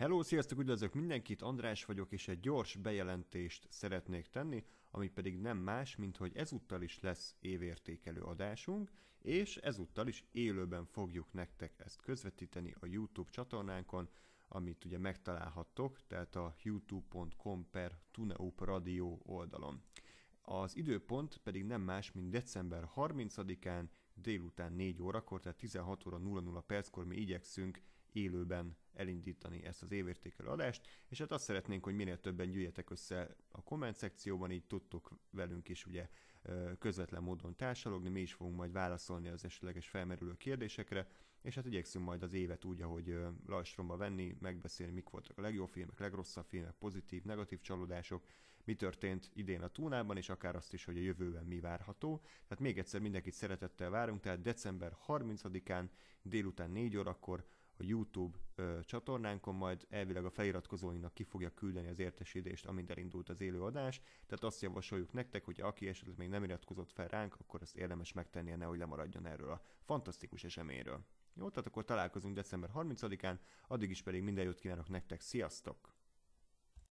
Hello, sziasztok, üdvözlök mindenkit, András vagyok, és egy gyors bejelentést szeretnék tenni, ami pedig nem más, mint hogy ezúttal is lesz évértékelő adásunk, és ezúttal is élőben fogjuk nektek ezt közvetíteni a YouTube csatornánkon, amit ugye megtalálhattok, tehát a youtube.com per Tuneup Radio oldalon. Az időpont pedig nem más, mint december 30-án délután 4 órakor, tehát 16 óra 00 perckor mi igyekszünk élőben elindítani ezt az évértékelő adást, és hát azt szeretnénk, hogy minél többen gyűjjetek össze a komment szekcióban, így tudtok velünk is ugye közvetlen módon társalogni, mi is fogunk majd válaszolni az esetleges felmerülő kérdésekre, és hát igyekszünk majd az évet úgy, ahogy lajstromba venni, megbeszélni, mik voltak a legjobb filmek, legrosszabb filmek, pozitív, negatív csalódások, mi történt idén a túnában, és akár azt is, hogy a jövőben mi várható. Tehát még egyszer mindenkit szeretettel várunk, tehát december 30-án délután 4 órakor a YouTube ö, csatornánkon, majd elvileg a feliratkozóinak ki fogja küldeni az értesítést, amint elindult az élő adás. Tehát azt javasoljuk nektek, hogy aki esetleg még nem iratkozott fel ránk, akkor azt érdemes megtennie, nehogy lemaradjon erről a fantasztikus eseményről. Jó, tehát akkor találkozunk december 30-án, addig is pedig minden jót kívánok nektek, sziasztok!